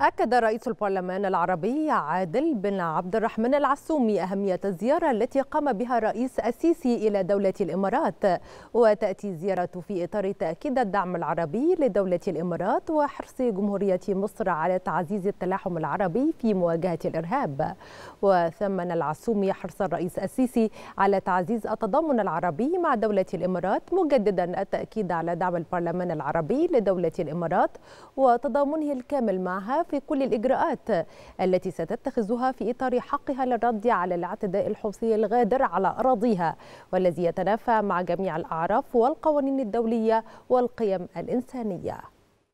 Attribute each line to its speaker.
Speaker 1: أكد رئيس البرلمان العربي عادل بن عبد الرحمن العسومي أهمية الزيارة التي قام بها الرئيس السيسي إلى دولة الإمارات وتأتي الزيارة في إطار تأكيد الدعم العربي لدولة الإمارات وحرص جمهورية مصر على تعزيز التلاحم العربي في مواجهة الإرهاب وثمن العسومي حرص الرئيس السيسي على تعزيز التضامن العربي مع دولة الإمارات مجددا التأكيد على دعم البرلمان العربي لدولة الإمارات وتضامنه الكامل معها في كل الإجراءات التي ستتخذها في إطار حقها للرد على الاعتداء الحوثي الغادر على أراضيها والذي يتنافى مع جميع الأعراف والقوانين الدولية والقيم الإنسانية